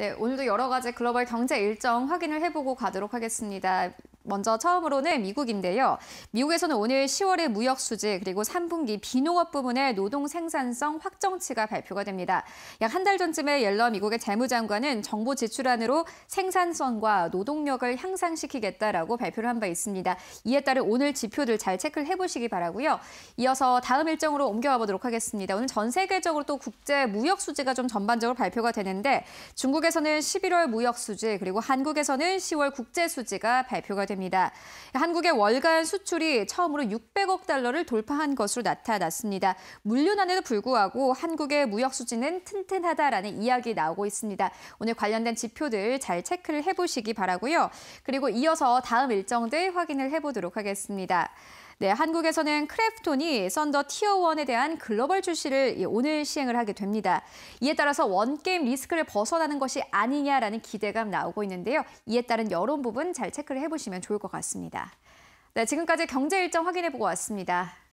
네, 오늘도 여러 가지 글로벌 경제 일정 확인을 해보고 가도록 하겠습니다. 먼저 처음으로는 미국인데요. 미국에서는 오늘 10월의 무역 수지 그리고 3분기 비농업 부분의 노동 생산성 확정치가 발표가 됩니다. 약 한 달 전쯤에 옐러 미국의 재무장관은 정보 지출안으로 생산성과 노동력을 향상시키겠다라고 발표를 한 바 있습니다. 이에 따른 오늘 지표들 잘 체크를 해보시기 바라고요. 이어서 다음 일정으로 옮겨와 보도록 하겠습니다. 오늘 전 세계적으로 또 국제 무역 수지가 좀 전반적으로 발표가 되는데 중국에서는 11월 무역 수지 그리고 한국에서는 10월 국제 수지가 발표가 됩니다. 됩니다. 한국의 월간 수출이 처음으로 600억 달러를 돌파한 것으로 나타났습니다. 물류난에도 불구하고 한국의 무역 수지는 튼튼하다라는 이야기 나오고 있습니다. 오늘 관련된 지표들 잘 체크를 해보시기 바라고요. 그리고 이어서 다음 일정들 확인을 해보도록 하겠습니다. 네, 한국에서는 크래프톤이 썬더 티어1에 대한 글로벌 출시를 오늘 시행을 하게 됩니다. 이에 따라서 원게임 리스크를 벗어나는 것이 아니냐라는 기대감 나오고 있는데요. 이에 따른 여론 부분 잘 체크를 해보시면 좋을 것 같습니다. 네, 지금까지 경제 일정 확인해 보고 왔습니다.